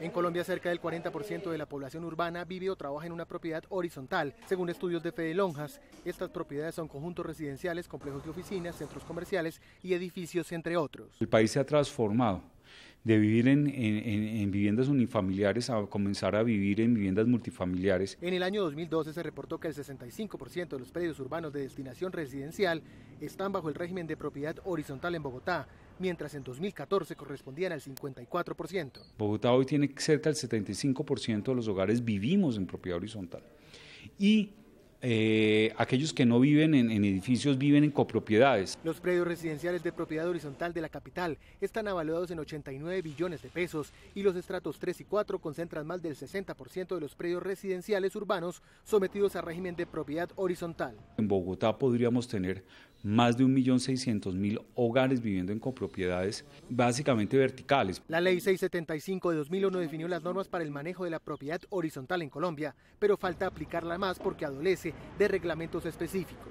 En Colombia, cerca del 40% de la población urbana vive o trabaja en una propiedad horizontal. Según estudios de Fede Lonjas, estas propiedades son conjuntos residenciales, complejos de oficinas, centros comerciales y edificios, entre otros. El país se ha transformado de vivir en, en, viviendas unifamiliares a comenzar a vivir en viviendas multifamiliares. En el año 2012 se reportó que el 65% de los predios urbanos de destinación residencial están bajo el régimen de propiedad horizontal en Bogotá, mientras en 2014 correspondían al 54%. Bogotá hoy tiene cerca del 75% de los hogares vivimos en propiedad horizontal. Y eh, aquellos que no viven en, edificios viven en copropiedades. Los predios residenciales de propiedad horizontal de la capital están avaluados en 89 billones de pesos y los estratos 3 y 4 concentran más del 60% de los predios residenciales urbanos sometidos a régimen de propiedad horizontal. En Bogotá podríamos tener más de 1.600.000 hogares viviendo en copropiedades básicamente verticales. La Ley 675 de 2001 definió las normas para el manejo de la propiedad horizontal en Colombia, pero falta aplicarla más porque adolece de reglamentos específicos.